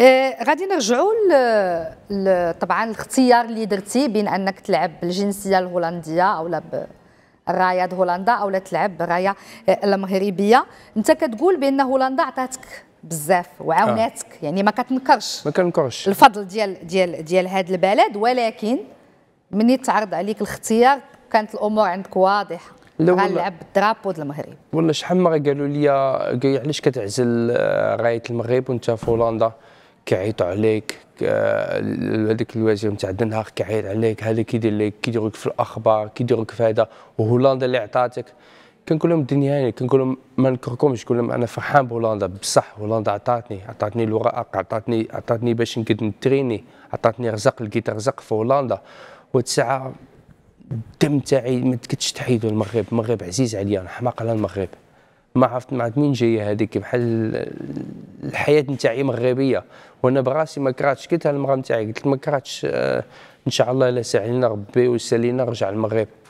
آه، غادي نرجعوا طبعا الاختيار اللي درتي بين انك تلعب بالجنسيه الهولنديه او لا د هولندا او لا تلعب بالرايه آه، المغربيه انت كتقول بان هولندا عطاتك بزاف وعاوناتك آه. يعني ما كتنكرش ما كنكرش الفضل ديال ديال ديال هذا البلد ولكن مني تعرض عليك الاختيار كانت الامور عندك واضحه لا ولا غنلعب الدرابو ديال المغرب ولا شحال مره قالوا لي علاش كتعزل آه، رايه المغرب وانت في هولندا كيعيطوا عليك هذاك الوزير نتاع دنهاغ كيعيط عليك هذا كيدير لك كيدير لك في الاخبار كيدير لك في هذا وهولندا اللي عطاتك كنقول لهم الدنيا هاني كنقول لهم ما نكركمش نقول لهم انا فرحان بهولندا بصح هولندا عطاتني عطاتني الورق عطاتني عطاتني باش نقد نتريني عطاتني رزق لقيت رزق في هولندا وتسعه الساعه الدم تاعي ما كنتش تحيدو المغرب المغرب عزيز عليا انا حماق على المغرب ما عرفت ما عرفت جايه هذيك بحال الحياه نتاعي مغربيه وانا براسي ما كرهتش قلتها للمراه نتاعي قلت ما كرهتش آه ان شاء الله لا ساعي ربي وسالينا رجع المغرب